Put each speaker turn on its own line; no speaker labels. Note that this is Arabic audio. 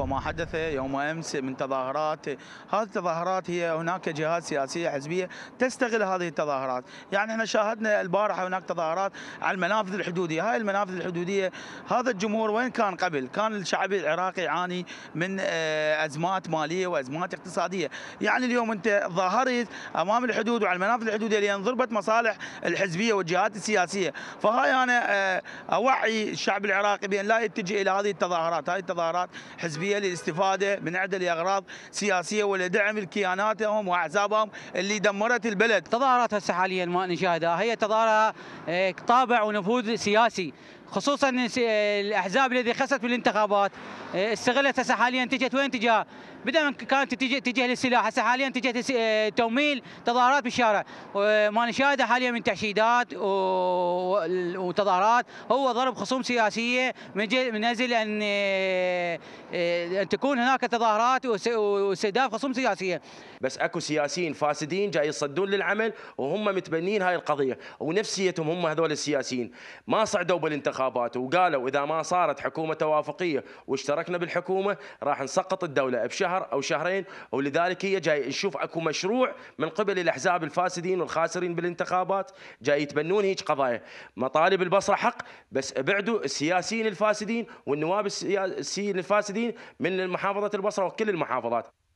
وما حدث يوم امس من تظاهرات هذه التظاهرات هي هناك جهات سياسيه حزبيه تستغل هذه التظاهرات، يعني احنا شاهدنا البارحه هناك تظاهرات على المنافذ الحدوديه، هاي المنافذ الحدوديه هذا الجمهور وين كان قبل؟ كان الشعب العراقي يعاني من آه، ازمات ماليه وازمات اقتصاديه، يعني اليوم انت ظهرت امام الحدود وعلى المنافذ الحدوديه لان ضربت مصالح الحزبيه والجهات السياسيه، فهاي انا آه، اوعي الشعب العراقي بان لا يتجه الى هذه التظاهرات، هاي التظاهرات حزبيه السوريه للاستفاده من عدة لاغراض سياسيه ولدعم الكياناتهم واحزابهم اللي دمرت البلد. تظاهرات هسه حاليا ما نشاهدها هي تظاهره إيه، طابع
ونفوذ سياسي خصوصا الاحزاب اللي خسرت بالانتخابات إيه، استغلت هسه حاليا اتجهت وين اتجاه؟ بدل كانت تتجه تجه للسلاح هسه حاليا اتجهت إيه، تمويل تظاهرات بالشارع ما نشاهده حاليا من تحشيدات وتظاهرات هو ضرب خصوم سياسيه من اجل ان إيه،
ان تكون هناك تظاهرات واستهداف خصوم سياسيه. بس اكو سياسيين فاسدين جاي يصدون للعمل وهم متبنين هاي القضيه ونفسيتهم هم هذول السياسيين ما صعدوا بالانتخابات الانتخابات وقالوا إذا ما صارت حكومة توافقية واشتركنا بالحكومة راح نسقط الدولة بشهر أو شهرين ولذلك هي جاي نشوف أكو مشروع من قبل الأحزاب الفاسدين والخاسرين بالانتخابات جاي يتبنون هيك قضايا مطالب البصرة حق بس ابعدوا السياسيين الفاسدين والنواب السياسيين الفاسدين من محافظة البصرة وكل المحافظات